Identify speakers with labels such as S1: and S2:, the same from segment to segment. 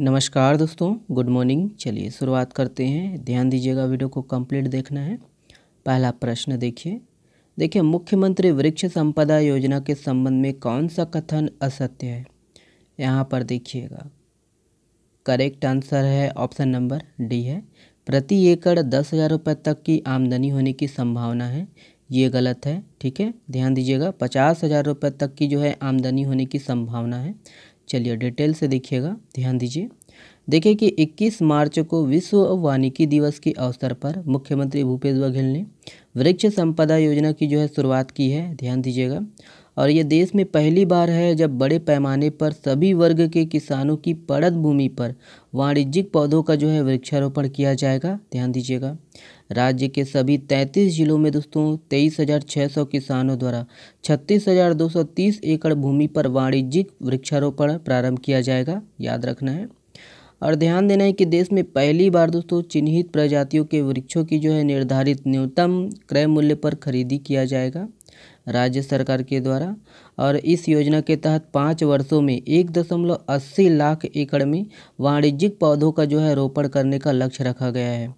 S1: नमस्कार दोस्तों good morning चलिए शुरुआत करते हैं ध्यान दीजिएगा वीडियो को कंप्लीट देखना है पहला प्रश्न देखिए देखिए मुख्यमंत्री वृक्ष संपदा योजना के संबंध में कौन सा कथन असत्य है यहाँ पर देखिएगा करेक्ट आंसर है ऑप्शन नंबर डी है प्रति एकड़ दस हज़ार रुपये तक की आमदनी होने की संभावना है ये गलत है ठीक है ध्यान दीजिएगा पचास हज़ार रुपये तक की जो है आमदनी होने की संभावना है चलिए डिटेल से देखिएगा ध्यान दीजिए देखिए कि 21 मार्च को विश्व वानिकी दिवस के अवसर पर मुख्यमंत्री भूपेश बघेल ने वृक्ष संपदा योजना की जो है शुरुआत की है ध्यान दीजिएगा और ये देश में पहली बार है जब बड़े पैमाने पर सभी वर्ग के किसानों की पड़द भूमि पर वाणिज्यिक पौधों का जो है वृक्षारोपण किया जाएगा ध्यान दीजिएगा राज्य के सभी तैंतीस जिलों में दोस्तों तेईस हज़ार छः सौ किसानों द्वारा छत्तीस हज़ार दो सौ तीस एकड़ भूमि पर वाणिज्यिक वृक्षारोपण प्रारंभ किया जाएगा याद रखना है और ध्यान देना है कि देश में पहली बार दोस्तों चिन्हित प्रजातियों के वृक्षों की जो है निर्धारित न्यूनतम क्रय मूल्य पर खरीदी किया जाएगा राज्य सरकार के द्वारा और इस योजना के तहत पाँच वर्षों में एक दशमलव अस्सी लाख एकड़ में वाणिज्यिक पौधों का जो है रोपण करने का लक्ष्य रखा गया है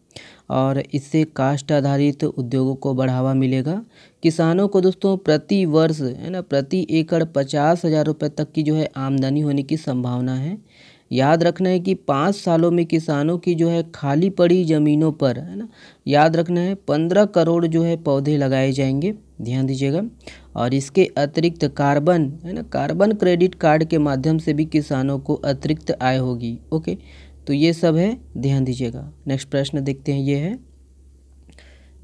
S1: और इससे कास्ट आधारित उद्योगों को बढ़ावा मिलेगा किसानों को दोस्तों प्रति वर्ष है ना प्रति एकड़ पचास हज़ार रुपये तक की जो है आमदनी होने की संभावना है याद रखना है कि पाँच सालों में किसानों की जो है खाली पड़ी ज़मीनों पर है ना याद रखना है पंद्रह करोड़ जो है पौधे लगाए जाएंगे ध्यान दीजिएगा और इसके अतिरिक्त कार्बन है ना कार्बन क्रेडिट कार्ड के माध्यम से भी किसानों को अतिरिक्त आय होगी ओके तो ये सब है ध्यान दीजिएगा नेक्स्ट प्रश्न देखते हैं ये है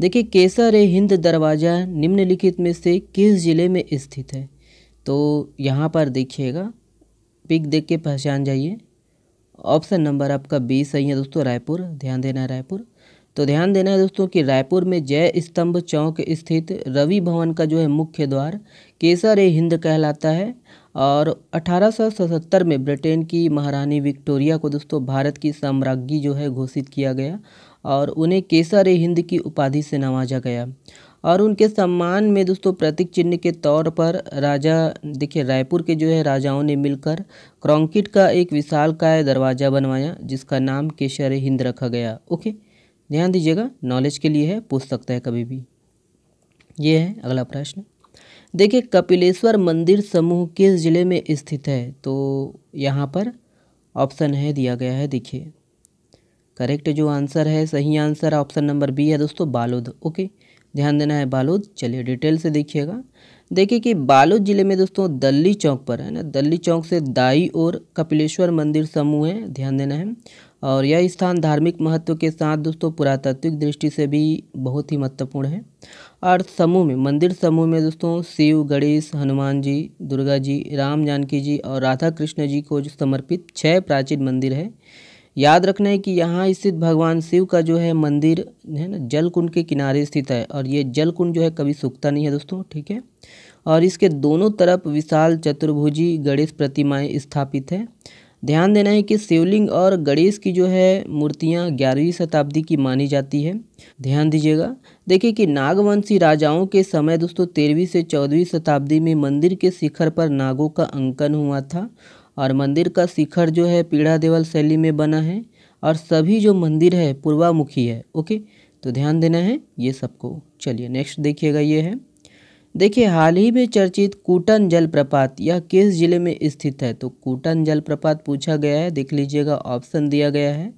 S1: देखिए केसर ए हिंद दरवाज़ा निम्नलिखित में से किस ज़िले में स्थित है तो यहाँ पर देखिएगा पिक देख के पहचान जाइए ऑप्शन नंबर आपका बी सही है दोस्तों रायपुर ध्यान देना है रायपुर तो ध्यान देना है दोस्तों कि रायपुर में जय स्तंभ चौक स्थित रवि भवन का जो है मुख्य द्वार केसर ए हिंद कहलाता है और 1877 में ब्रिटेन की महारानी विक्टोरिया को दोस्तों भारत की साम्राज्ञी जो है घोषित किया गया और उन्हें केसर ए हिंद की उपाधि से नवाजा गया और उनके सम्मान में दोस्तों प्रतीक चिन्ह के तौर पर राजा देखिए रायपुर के जो है राजाओं ने मिलकर क्रॉन्किट का एक विशाल काय दरवाज़ा बनवाया जिसका नाम केशर हिंद रखा गया ओके ध्यान दीजिएगा नॉलेज के लिए है पूछ सकता है कभी भी ये है अगला प्रश्न देखिए कपिलेश्वर मंदिर समूह किस जिले में स्थित है तो यहाँ पर ऑप्शन है दिया गया है देखिए करेक्ट जो आंसर है सही आंसर ऑप्शन नंबर बी है दोस्तों बालोद ओके ध्यान देना है बालोद चलिए डिटेल से देखिएगा देखिए कि बालोद जिले में दोस्तों दल्ली चौक पर है ना दल्ली चौक से दाई और कपिलेश्वर मंदिर समूह है ध्यान देना है और यह स्थान धार्मिक महत्व के साथ दोस्तों पुरातात्विक दृष्टि से भी बहुत ही महत्वपूर्ण है और समूह में मंदिर समूह में दोस्तों शिव गणेश हनुमान जी दुर्गा जी राम जानकी जी और राधा कृष्ण जी को समर्पित छः प्राचीन मंदिर है याद रखना है कि यहाँ स्थित भगवान शिव का जो है मंदिर है ना जल कुंड के किनारे स्थित है और ये जल जो है कभी सूखता नहीं है दोस्तों ठीक है और इसके दोनों तरफ विशाल चतुर्भुजी गणेश प्रतिमाएं स्थापित है ध्यान देना है कि शिवलिंग और गणेश की जो है मूर्तियाँ ग्यारहवीं शताब्दी की मानी जाती है ध्यान दीजिएगा देखिए कि नागवंशी राजाओं के समय दोस्तों तेरहवीं से चौदहवीं शताब्दी में मंदिर के शिखर पर नागों का अंकन हुआ था और मंदिर का शिखर जो है पीढ़ा देवल शैली में बना है और सभी जो मंदिर है पूर्वामुखी है ओके तो ध्यान देना है ये सबको चलिए नेक्स्ट देखिएगा ये है देखिए हाल ही में चर्चित कूटन जलप्रपात यह किस जिले में स्थित है तो कूटन जलप्रपात पूछा गया है देख लीजिएगा ऑप्शन दिया गया है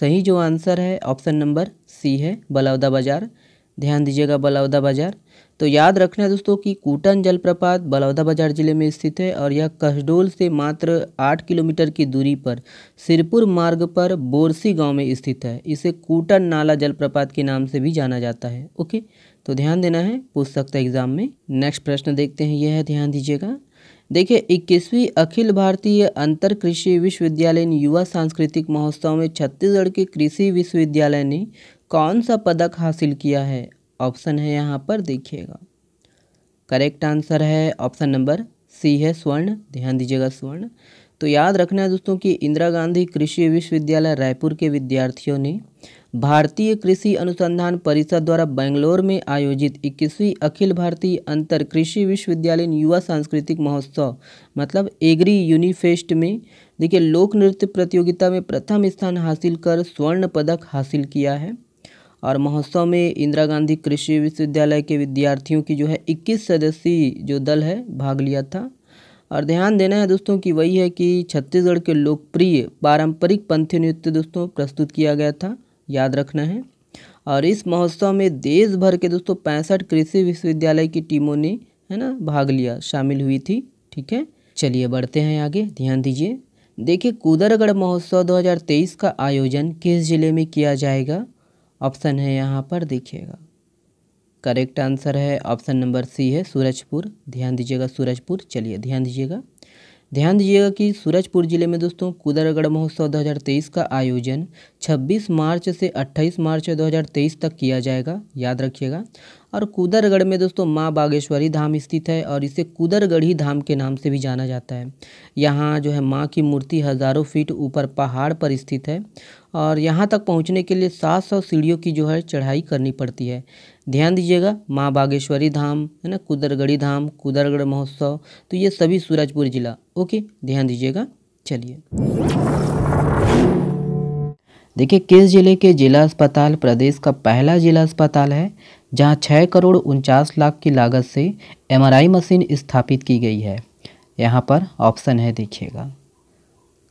S1: सही जो आंसर है ऑप्शन नंबर सी है बलौदा बाजार ध्यान दीजिएगा बलौदा बाजार तो याद रखना दोस्तों कि कूटन जलप्रपात बलौदाबाजार जिले में स्थित है और यह कसडोल से मात्र आठ किलोमीटर की दूरी पर सिरपुर मार्ग पर बोरसी गांव में स्थित है इसे कूटन नाला जलप्रपात के नाम से भी जाना जाता है ओके तो ध्यान देना है पूछ सकता है एग्जाम में नेक्स्ट प्रश्न देखते हैं यह है ध्यान दीजिएगा देखिए इक्कीसवीं अखिल भारतीय अंतर कृषि विश्वविद्यालय युवा सांस्कृतिक महोत्सव में छत्तीसगढ़ के कृषि विश्वविद्यालय ने कौन सा पदक हासिल किया है ऑप्शन है यहाँ पर देखिएगा करेक्ट आंसर है ऑप्शन नंबर सी है स्वर्ण ध्यान दीजिएगा स्वर्ण तो याद रखना है दोस्तों कि इंदिरा गांधी कृषि विश्वविद्यालय रायपुर के विद्यार्थियों ने भारतीय कृषि अनुसंधान परिषद द्वारा बेंगलोर में आयोजित 21वीं अखिल भारतीय अंतर कृषि विश्वविद्यालय युवा सांस्कृतिक महोत्सव मतलब एग्री यूनिफेस्ट में देखिए लोक नृत्य प्रतियोगिता में प्रथम स्थान हासिल कर स्वर्ण पदक हासिल किया है और महोत्सव में इंदिरा गांधी कृषि विश्वविद्यालय के विद्यार्थियों की जो है इक्कीस सदस्यीय जो दल है भाग लिया था और ध्यान देना है दोस्तों कि वही है कि छत्तीसगढ़ के लोकप्रिय पारंपरिक पंथी नृत्य दोस्तों प्रस्तुत किया गया था याद रखना है और इस महोत्सव में देश भर के दोस्तों पैंसठ कृषि विश्वविद्यालय की टीमों ने है ना भाग लिया शामिल हुई थी ठीक है चलिए बढ़ते हैं आगे ध्यान दीजिए देखिए कुदरगढ़ महोत्सव 2023 का आयोजन किस जिले में किया जाएगा ऑप्शन है यहाँ पर देखिएगा करेक्ट आंसर है ऑप्शन नंबर सी है सूरजपुर ध्यान दीजिएगा सूरजपुर चलिए ध्यान दीजिएगा ध्यान दीजिएगा कि सूरजपुर जिले में दोस्तों कुदरगढ़ महोत्सव 2023 का आयोजन 26 मार्च से 28 मार्च 2023 तक किया जाएगा याद रखिएगा और कुदरगढ़ में दोस्तों माँ बागेश्वरी धाम स्थित है और इसे कुदरगढ़ी धाम के नाम से भी जाना जाता है यहाँ जो है माँ की मूर्ति हज़ारों फीट ऊपर पहाड़ पर स्थित है और यहाँ तक पहुँचने के लिए सात सौ सीढ़ियों की जो है चढ़ाई करनी पड़ती है ध्यान दीजिएगा माँ बागेश्वरी धाम है ना कुदरगढ़ी धाम कुदरगढ़ महोत्सव तो ये सभी सूरजपुर ज़िला ओके ध्यान दीजिएगा चलिए देखिए किस ज़िले के जिला अस्पताल प्रदेश का पहला जिला अस्पताल है जहां 6 करोड़ उनचास लाख की लागत से एमआरआई मशीन स्थापित की गई है यहां पर ऑप्शन है देखिएगा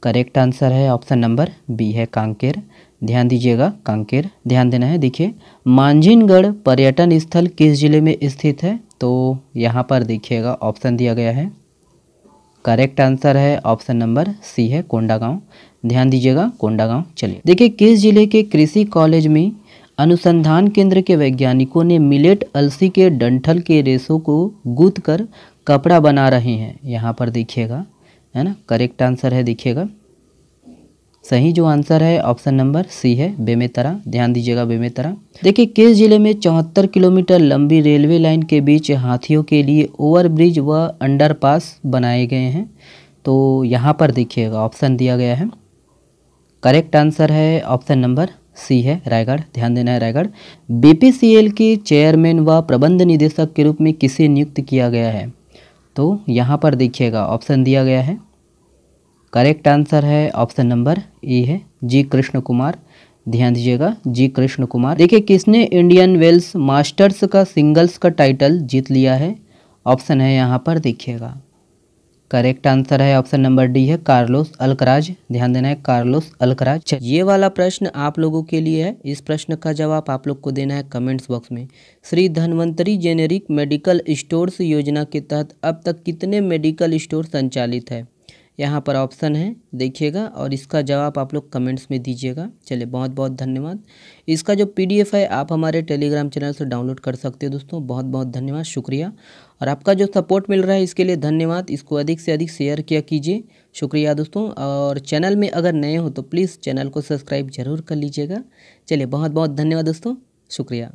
S1: करेक्ट आंसर है ऑप्शन नंबर बी है कांकेर ध्यान दीजिएगा कांकेर ध्यान देना है देखिए मांझिनगढ़ पर्यटन स्थल किस जिले में स्थित है तो यहाँ पर देखिएगा ऑप्शन दिया गया है करेक्ट आंसर है ऑप्शन नंबर सी है कोंडागांव ध्यान दीजिएगा कोंडागांव चलिए देखिए किस जिले के कृषि कॉलेज में अनुसंधान केंद्र के वैज्ञानिकों ने मिलेट अलसी के डंठल के रेशों को गूद कर कपड़ा बना रहे हैं यहाँ पर देखिएगा है ना करेक्ट आंसर है देखिएगा सही जो आंसर है ऑप्शन नंबर सी है बेमेतरा ध्यान दीजिएगा बेमेतरा देखिए केस जिले में चौहत्तर किलोमीटर लंबी रेलवे लाइन के बीच हाथियों के लिए ओवरब्रिज व अंडरपास बनाए गए हैं तो यहाँ पर देखिएगा ऑप्शन दिया गया है करेक्ट आंसर है ऑप्शन नंबर सी है रायगढ़ ध्यान देना है रायगढ़ बीपीसीएल के चेयरमैन व प्रबंध निदेशक के रूप में किसे नियुक्त किया गया है तो यहाँ पर देखिएगा ऑप्शन दिया गया है करेक्ट आंसर है ऑप्शन नंबर ए है जी कृष्ण कुमार ध्यान दीजिएगा जी कृष्ण कुमार देखिए किसने इंडियन वेल्स मास्टर्स का सिंगल्स का टाइटल जीत लिया है ऑप्शन है यहाँ पर देखिएगा करेक्ट आंसर है ऑप्शन नंबर डी है कार्लोस अलकराज ध्यान देना है कार्लोस अलकराज ये वाला प्रश्न आप लोगों के लिए है इस प्रश्न का जवाब आप लोग को देना है कमेंट्स बॉक्स में Shri Dhanvantari generic medical stores योजना के तहत अब तक कितने मेडिकल स्टोर संचालित है यहाँ पर ऑप्शन है देखिएगा और इसका जवाब आप लोग कमेंट्स में दीजिएगा चलिए बहुत बहुत धन्यवाद इसका जो पीडीएफ है आप हमारे टेलीग्राम चैनल से डाउनलोड कर सकते हो दोस्तों बहुत बहुत धन्यवाद शुक्रिया और आपका जो सपोर्ट मिल रहा है इसके लिए धन्यवाद इसको अधिक से अधिक शेयर किया कीजिए शुक्रिया दोस्तों और चैनल में अगर नए हो तो प्लीज़ चैनल को सब्सक्राइब जरूर कर लीजिएगा चलिए बहुत बहुत धन्यवाद दोस्तों शुक्रिया